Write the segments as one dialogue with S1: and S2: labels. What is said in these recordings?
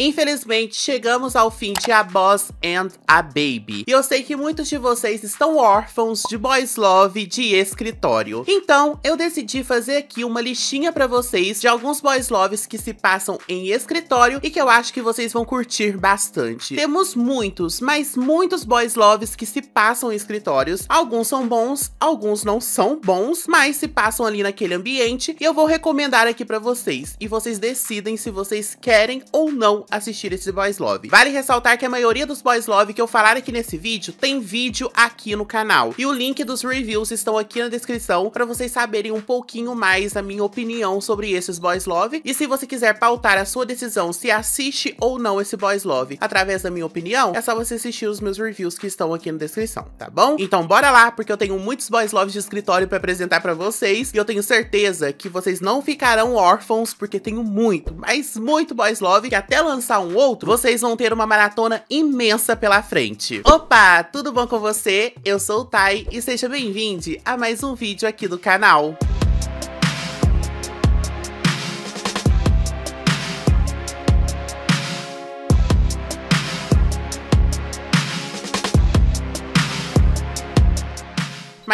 S1: Infelizmente, chegamos ao fim de A Boss and a Baby. E eu sei que muitos de vocês estão órfãos de boys love de escritório. Então, eu decidi fazer aqui uma listinha para vocês de alguns boys loves que se passam em escritório e que eu acho que vocês vão curtir bastante. Temos muitos, mas muitos boys loves que se passam em escritórios. Alguns são bons, alguns não são bons, mas se passam ali naquele ambiente e eu vou recomendar aqui para vocês. E vocês decidem se vocês querem ou não assistir esse boys love. Vale ressaltar que a maioria dos boys love que eu falar aqui nesse vídeo tem vídeo aqui no canal. E o link dos reviews estão aqui na descrição para vocês saberem um pouquinho mais a minha opinião sobre esses boys love. E se você quiser pautar a sua decisão se assiste ou não esse boys love através da minha opinião, é só você assistir os meus reviews que estão aqui na descrição, tá bom? Então bora lá, porque eu tenho muitos boys love de escritório para apresentar para vocês e eu tenho certeza que vocês não ficarão órfãos porque tenho muito, mas muito boys love que até lançou lançar um outro, vocês vão ter uma maratona imensa pela frente. Opa, tudo bom com você? Eu sou o Tai e seja bem-vindo a mais um vídeo aqui do canal.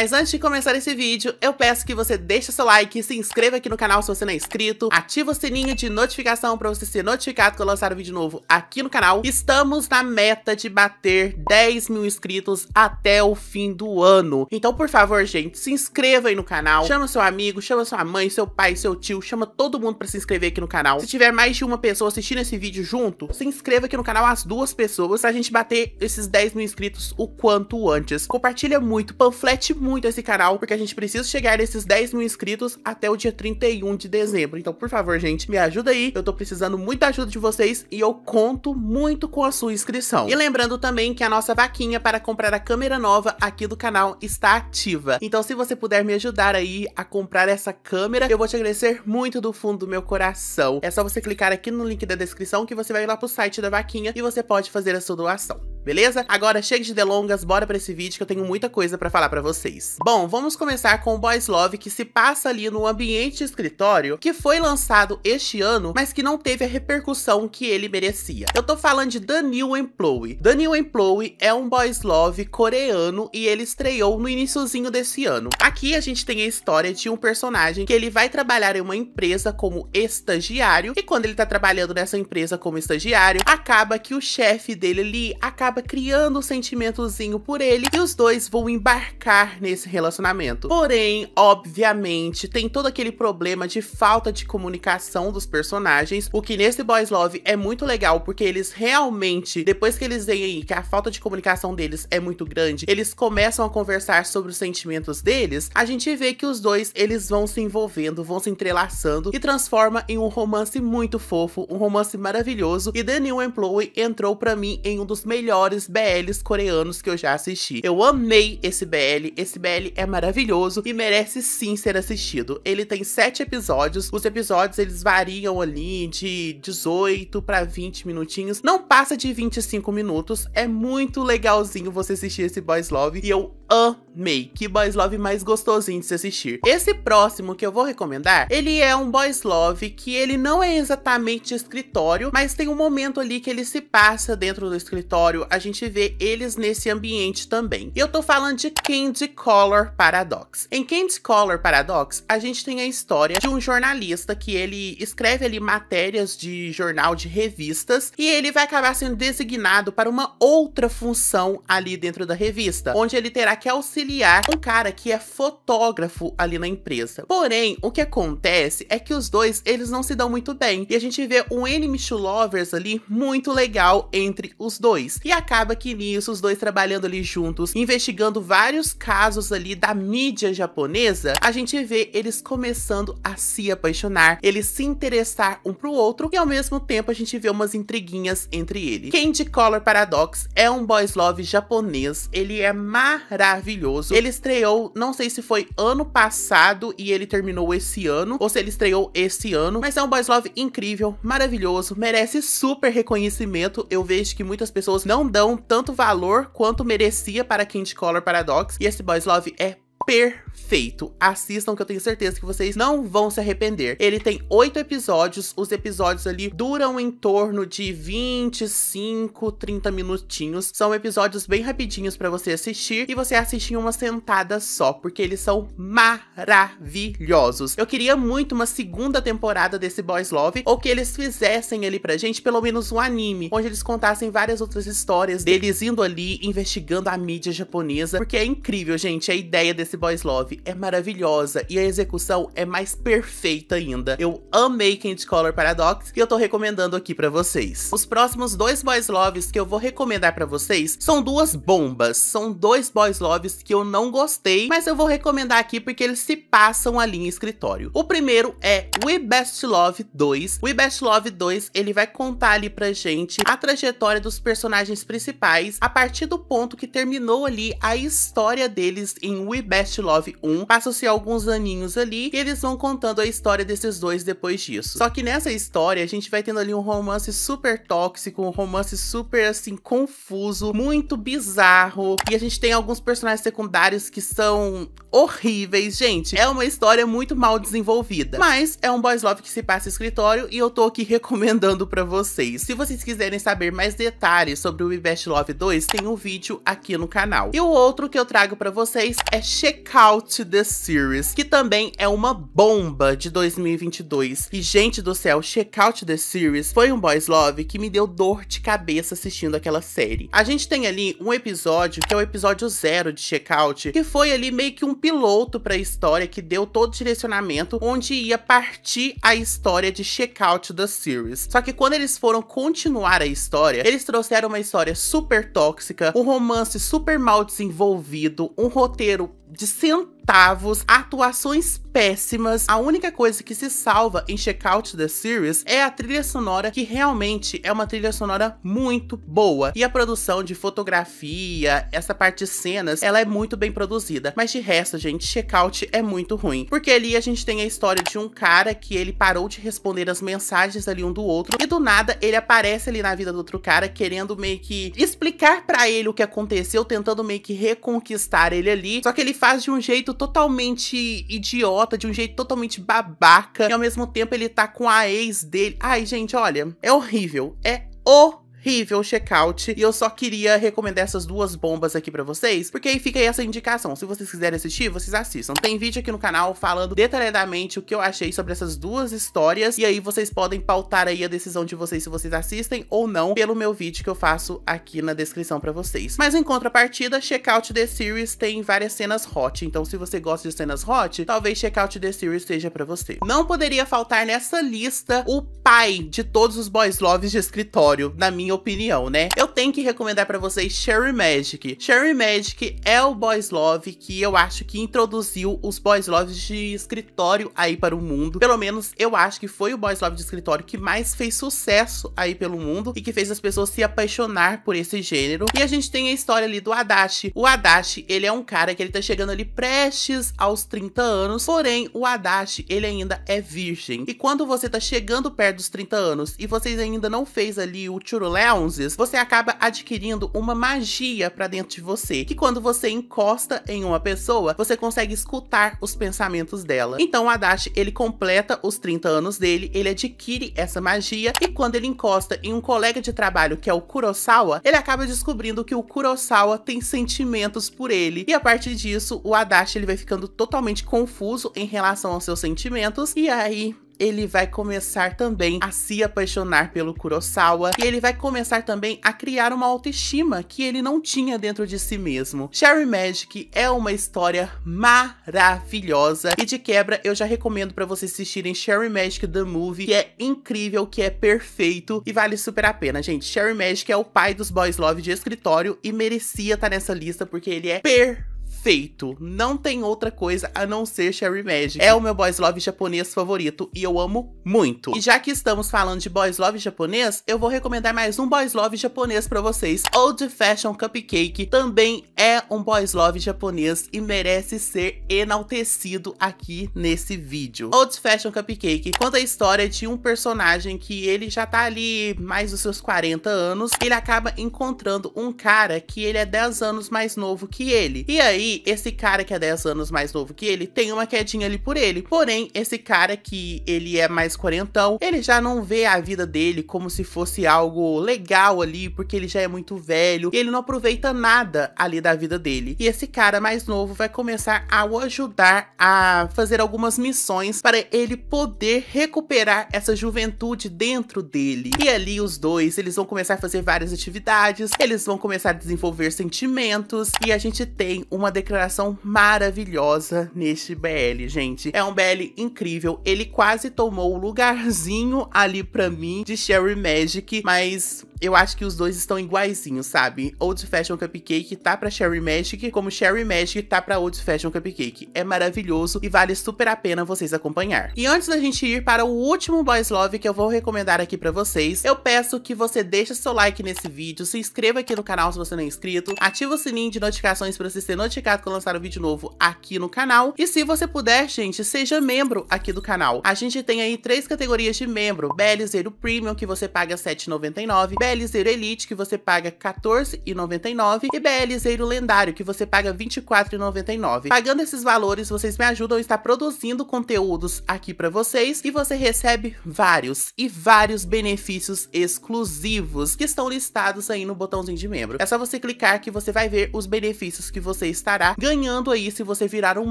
S1: Mas antes de começar esse vídeo, eu peço que você deixe seu like, se inscreva aqui no canal se você não é inscrito, ativa o sininho de notificação para você ser notificado quando eu lançar um vídeo novo aqui no canal. Estamos na meta de bater 10 mil inscritos até o fim do ano. Então, por favor, gente, se inscreva aí no canal, chama seu amigo, chama sua mãe, seu pai, seu tio, chama todo mundo para se inscrever aqui no canal. Se tiver mais de uma pessoa assistindo esse vídeo junto, se inscreva aqui no canal as duas pessoas pra gente bater esses 10 mil inscritos o quanto antes. Compartilha muito, panflete muito muito esse canal, porque a gente precisa chegar nesses 10 mil inscritos até o dia 31 de dezembro. Então, por favor, gente, me ajuda aí. Eu tô precisando muito da ajuda de vocês e eu conto muito com a sua inscrição. E lembrando também que a nossa vaquinha para comprar a câmera nova aqui do canal está ativa. Então, se você puder me ajudar aí a comprar essa câmera, eu vou te agradecer muito do fundo do meu coração. É só você clicar aqui no link da descrição que você vai lá pro site da vaquinha e você pode fazer a sua doação beleza? Agora chega de delongas, bora pra esse vídeo que eu tenho muita coisa pra falar pra vocês. Bom, vamos começar com o Boys Love que se passa ali no ambiente de escritório, que foi lançado este ano, mas que não teve a repercussão que ele merecia. Eu tô falando de Daniel Employee. Daniel Employee é um Boys Love coreano e ele estreou no iníciozinho desse ano. Aqui a gente tem a história de um personagem que ele vai trabalhar em uma empresa como estagiário e quando ele tá trabalhando nessa empresa como estagiário, acaba que o chefe dele ele acaba acaba criando um sentimentozinho por ele e os dois vão embarcar nesse relacionamento. Porém, obviamente, tem todo aquele problema de falta de comunicação dos personagens, o que nesse Boys Love é muito legal, porque eles realmente, depois que eles veem aí que a falta de comunicação deles é muito grande, eles começam a conversar sobre os sentimentos deles, a gente vê que os dois, eles vão se envolvendo, vão se entrelaçando e transforma em um romance muito fofo, um romance maravilhoso, e Daniel and Chloe entrou para mim em um dos melhores melhores BLs coreanos que eu já assisti. Eu amei esse BL, esse BL é maravilhoso e merece sim ser assistido. Ele tem sete episódios, os episódios eles variam ali de 18 para 20 minutinhos, não passa de 25 minutos, é muito legalzinho você assistir esse Boys Love e eu amei. Que boys love mais gostosinho de se assistir. Esse próximo que eu vou recomendar, ele é um boys love que ele não é exatamente escritório, mas tem um momento ali que ele se passa dentro do escritório, a gente vê eles nesse ambiente também. E eu tô falando de Candy Color Paradox. Em Candy Color Paradox, a gente tem a história de um jornalista que ele escreve ali matérias de jornal, de revistas, e ele vai acabar sendo designado para uma outra função ali dentro da revista, onde ele terá que auxiliar um cara que é fotógrafo ali na empresa. Porém, o que acontece é que os dois, eles não se dão muito bem. E a gente vê um enemy to lovers ali muito legal entre os dois. E acaba que nisso, os dois trabalhando ali juntos, investigando vários casos ali da mídia japonesa, a gente vê eles começando a se apaixonar, eles se interessar um pro outro e ao mesmo tempo a gente vê umas intriguinhas entre eles. Candy Color Paradox é um boys love japonês, ele é maravilhoso maravilhoso. Ele estreou, não sei se foi ano passado e ele terminou esse ano, ou se ele estreou esse ano, mas é um boys love incrível, maravilhoso, merece super reconhecimento. Eu vejo que muitas pessoas não dão tanto valor quanto merecia para Candy Color Paradox, e esse boys love é perfeito feito. Assistam que eu tenho certeza que vocês não vão se arrepender. Ele tem oito episódios, os episódios ali duram em torno de 25, 30 minutinhos. São episódios bem rapidinhos para você assistir e você assiste em uma sentada só, porque eles são maravilhosos. Eu queria muito uma segunda temporada desse Boys Love ou que eles fizessem ali pra gente pelo menos um anime, onde eles contassem várias outras histórias deles indo ali investigando a mídia japonesa, porque é incrível, gente, a ideia desse Boys Love. Love é maravilhosa e a execução é mais perfeita ainda. Eu amei Candy Color Paradox e eu tô recomendando aqui pra vocês. Os próximos dois boys loves que eu vou recomendar pra vocês são duas bombas. São dois boys loves que eu não gostei, mas eu vou recomendar aqui porque eles se passam ali em escritório. O primeiro é We Best Love 2. We Best Love 2, ele vai contar ali pra gente a trajetória dos personagens principais a partir do ponto que terminou ali a história deles em We Best Love 19 passa-se alguns aninhos ali e eles vão contando a história desses dois depois disso. Só que nessa história a gente vai tendo ali um romance super tóxico, um romance super assim confuso, muito bizarro e a gente tem alguns personagens secundários que são horríveis, gente. É uma história muito mal desenvolvida, mas é um boys love que se passa escritório e eu tô aqui recomendando para vocês. Se vocês quiserem saber mais detalhes sobre o We Best Love 2, tem um vídeo aqui no canal. E o outro que eu trago para vocês é Checkout Out the Series, que também é uma bomba de 2022. E gente do céu, Check Out the Series foi um boys love que me deu dor de cabeça assistindo aquela série. A gente tem ali um episódio que é o episódio zero de Check Out, que foi ali meio que um piloto para a história que deu todo o direcionamento onde ia partir a história de Check Out the Series. Só que quando eles foram continuar a história, eles trouxeram uma história super tóxica, um romance super mal desenvolvido, um roteiro de cent centavos, atuações péssimas. A única coisa que se salva em Check Out the Series é a trilha sonora, que realmente é uma trilha sonora muito boa. E a produção de fotografia, essa parte de cenas, ela é muito bem produzida. Mas de resto, gente, Check Out é muito ruim. Porque ali a gente tem a história de um cara que ele parou de responder as mensagens ali um do outro e do nada ele aparece ali na vida do outro cara querendo meio que explicar para ele o que aconteceu, tentando meio que reconquistar ele ali. Só que ele faz de um jeito totalmente idiota, de um jeito totalmente babaca, e ao mesmo tempo ele tá com a ex dele. Ai, gente, olha, é horrível. É horrível horrível checkout. E eu só queria recomendar essas duas bombas aqui pra vocês, porque aí fica aí essa indicação. Se vocês quiserem assistir, vocês assistam. Tem vídeo aqui no canal falando detalhadamente o que eu achei sobre essas duas histórias, e aí vocês podem pautar aí a decisão de vocês se vocês assistem ou não pelo meu vídeo que eu faço aqui na descrição pra vocês. Mas em contrapartida, Checkout The Series tem várias cenas hot, então se você gosta de cenas hot, talvez Checkout The Series seja pra você. Não poderia faltar nessa lista o pai de todos os boys loves de escritório, na minha minha opinião, né? Eu tenho que recomendar para vocês Cherry Magic. Cherry Magic é o boys love que eu acho que introduziu os boys love de escritório aí para o mundo. Pelo menos eu acho que foi o boys love de escritório que mais fez sucesso aí pelo mundo e que fez as pessoas se apaixonar por esse gênero. E a gente tem a história ali do Adachi. O Adachi, ele é um cara que ele tá chegando ali prestes aos 30 anos, porém o Adachi, ele ainda é virgem. E quando você tá chegando perto dos 30 anos e vocês ainda não fez ali o churulé, é, você acaba adquirindo uma magia para dentro de você, que quando você encosta em uma pessoa, você consegue escutar os pensamentos dela. Então o Adachi, ele completa os 30 anos dele, ele adquire essa magia e quando ele encosta em um colega de trabalho que é o Kurosawa, ele acaba descobrindo que o Kurosawa tem sentimentos por ele e a partir disso o Adachi ele vai ficando totalmente confuso em relação aos seus sentimentos e aí ele vai começar também a se apaixonar pelo Kurosawa e ele vai começar também a criar uma autoestima que ele não tinha dentro de si mesmo. Sherry Magic é uma história maravilhosa e de quebra eu já recomendo para vocês assistirem Sherry Magic The Movie, que é incrível, que é perfeito e vale super a pena, gente. Sherry Magic é o pai dos boys love de escritório e merecia estar tá nessa lista porque ele é perfeito perfeito. Não tem outra coisa a não ser Cherry Magic. É o meu boys love japonês favorito e eu amo muito. E já que estamos falando de boys love japonês, eu vou recomendar mais um boys love japonês para vocês. Old Fashion Cupcake também é um boys love japonês e merece ser enaltecido aqui nesse vídeo. Old Fashion Cupcake conta a história de um personagem que ele já tá ali mais dos seus 40 anos. Ele acaba encontrando um cara que ele é 10 anos mais novo que ele. E aí esse cara que é 10 anos mais novo que ele tem uma quedinha ali por ele. Porém, esse cara que ele é mais quarentão, ele já não vê a vida dele como se fosse algo legal ali, porque ele já é muito velho, ele não aproveita nada ali da vida dele. E esse cara mais novo vai começar a o ajudar a fazer algumas missões para ele poder recuperar essa juventude dentro dele. E ali os dois, eles vão começar a fazer várias atividades, eles vão começar a desenvolver sentimentos e a gente tem uma declaração maravilhosa neste BL, gente. É um BL incrível, ele quase tomou o lugarzinho ali pra mim de Sherry Magic, mas eu acho que os dois estão iguaizinhos, sabe? Old Fashion Cupcake tá pra Sherry Magic, como Sherry Magic tá pra Old Fashion Cupcake. É maravilhoso e vale super a pena vocês acompanhar. E antes da gente ir para o último Boys Love que eu vou recomendar aqui pra vocês, eu peço que você deixe seu like nesse vídeo, se inscreva aqui no canal se você não é inscrito, ativa o sininho de notificações pra você ser notificado quando lançar um vídeo novo aqui no canal. E se você puder, gente, seja membro aqui do canal. A gente tem aí três categorias de membro, BL Zero Premium, que você paga R$7,99, bl Zero Elite, que você paga R$14,99 e bl Zero Lendário, que você paga R$24,99. Pagando esses valores, vocês me ajudam a estar produzindo conteúdos aqui para vocês e você recebe vários e vários benefícios exclusivos que estão listados aí no botãozinho de membro. É só você clicar que você vai ver os benefícios que você estará ganhando aí se você virar um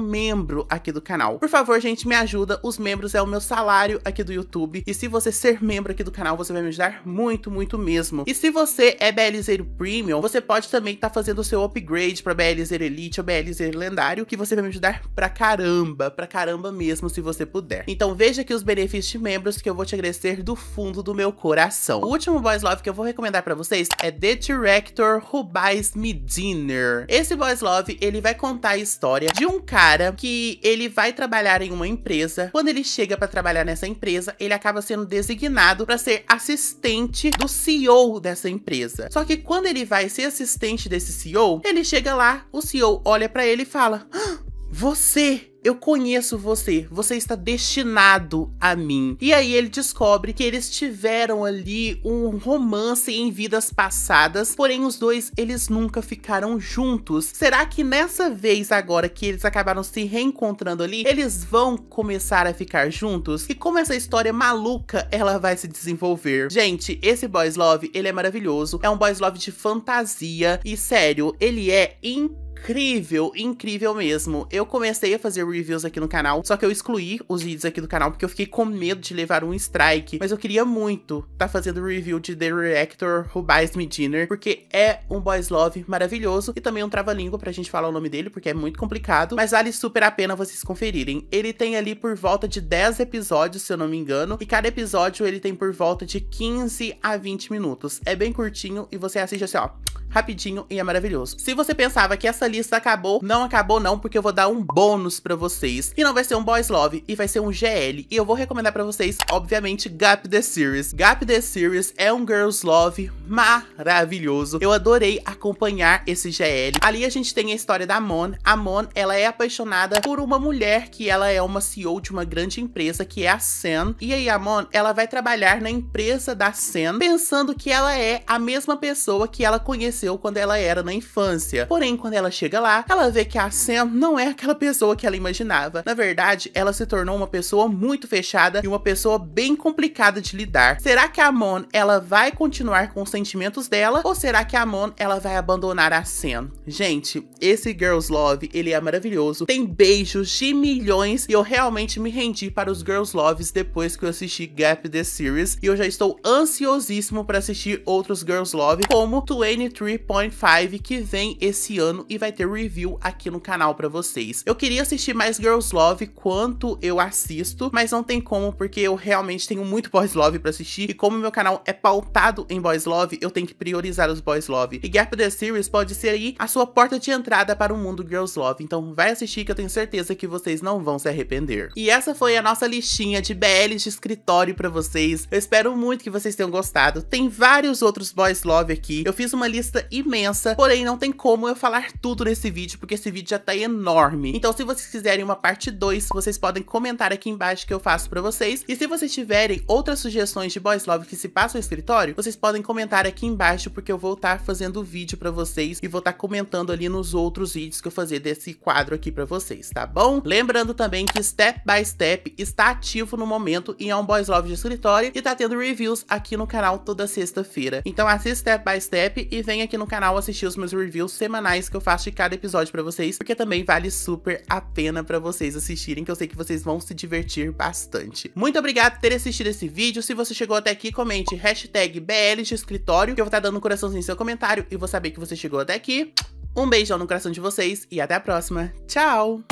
S1: membro aqui do canal. Por favor, gente, me ajuda. Os membros é o meu salário aqui do YouTube e se você ser membro aqui do canal, você vai me ajudar muito, muito mesmo mesmo. E se você é BLZ Premium, você pode também estar tá fazendo o seu upgrade para BLZ Elite ou BLZ Lendário, que você vai me ajudar pra caramba, pra caramba mesmo, se você puder. Então veja aqui os benefícios de membros que eu vou te agradecer do fundo do meu coração. O último boys love que eu vou recomendar para vocês é The Director Rubais Dinner. Esse boys love, ele vai contar a história de um cara que ele vai trabalhar em uma empresa. Quando ele chega para trabalhar nessa empresa, ele acaba sendo designado para ser assistente do CEO dessa empresa. Só que quando ele vai ser assistente desse CEO, ele chega lá, o CEO olha para ele e fala: ah, Você eu conheço você, você está destinado a mim. E aí ele descobre que eles tiveram ali um romance em vidas passadas, porém os dois eles nunca ficaram juntos. Será que nessa vez agora que eles acabaram se reencontrando ali, eles vão começar a ficar juntos? E como essa história maluca ela vai se desenvolver? Gente, esse boys love, ele é maravilhoso, é um boys love de fantasia e sério, ele é incrível incrível, incrível mesmo. Eu comecei a fazer reviews aqui no canal, só que eu excluí os vídeos aqui do canal porque eu fiquei com medo de levar um strike, mas eu queria muito tá fazendo review de The Reactor Who Buys Me Dinner, porque é um boys love maravilhoso e também um trava-língua pra gente falar o nome dele, porque é muito complicado, mas vale super a pena vocês conferirem. Ele tem ali por volta de 10 episódios, se eu não me engano, e cada episódio ele tem por volta de 15 a 20 minutos. É bem curtinho e você assiste assim, ó, rapidinho e é maravilhoso. Se você pensava que essa lista acabou, não acabou não, porque eu vou dar um bônus pra vocês. E não vai ser um Boys Love, e vai ser um GL. E eu vou recomendar pra vocês, obviamente, Gap The Series. Gap The Series é um Girls Love maravilhoso. Eu adorei acompanhar esse GL. Ali a gente tem a história da Mon. A Mon, ela é apaixonada por uma mulher que ela é uma CEO de uma grande empresa, que é a Sen. E aí a Mon, ela vai trabalhar na empresa da Sen, pensando que ela é a mesma pessoa que ela conheceu quando ela era na infância. Porém, quando ela chega lá, ela vê que a Sam não é aquela pessoa que ela imaginava. Na verdade, ela se tornou uma pessoa muito fechada e uma pessoa bem complicada de lidar. Será que a Mon ela vai continuar com os sentimentos dela ou será que a Mon ela vai abandonar a Sam? Gente, esse Girls Love, ele é maravilhoso. Tem beijos de milhões e eu realmente me rendi para os Girls Loves depois que eu assisti Gap The Series e eu já estou ansiosíssimo para assistir outros Girls Love como 23 3.5 que vem esse ano e vai ter review aqui no canal pra vocês. Eu queria assistir mais Girls Love quanto eu assisto, mas não tem como porque eu realmente tenho muito Boys Love pra assistir e como meu canal é pautado em Boys Love, eu tenho que priorizar os Boys Love. E Gap The Series pode ser aí a sua porta de entrada para o mundo Girls Love, então vai assistir que eu tenho certeza que vocês não vão se arrepender. E essa foi a nossa listinha de BLs de escritório pra vocês. Eu espero muito que vocês tenham gostado. Tem vários outros Boys Love aqui. Eu fiz uma lista lista imensa, porém não tem como eu falar tudo nesse vídeo, porque esse vídeo já tá enorme. Então se vocês quiserem uma parte 2, vocês podem comentar aqui embaixo que eu faço pra vocês. E se vocês tiverem outras sugestões de boys love que se passam no escritório, vocês podem comentar aqui embaixo, porque eu vou estar tá fazendo vídeo pra vocês e vou estar tá comentando ali nos outros vídeos que eu fazer desse quadro aqui pra vocês, tá bom? Lembrando também que Step by Step está ativo no momento e é um boys love de escritório e tá tendo reviews aqui no canal toda sexta-feira. Então assista Step by Step e venha aqui aqui no canal assistir os meus reviews semanais que eu faço de cada episódio pra vocês, porque também vale super a pena pra vocês assistirem, que eu sei que vocês vão se divertir bastante. Muito obrigado por ter assistido esse vídeo, se você chegou até aqui, comente hashtag BL de escritório, que eu vou estar tá dando um coraçãozinho em seu comentário e vou saber que você chegou até aqui. Um beijão no coração de vocês e até a próxima. Tchau!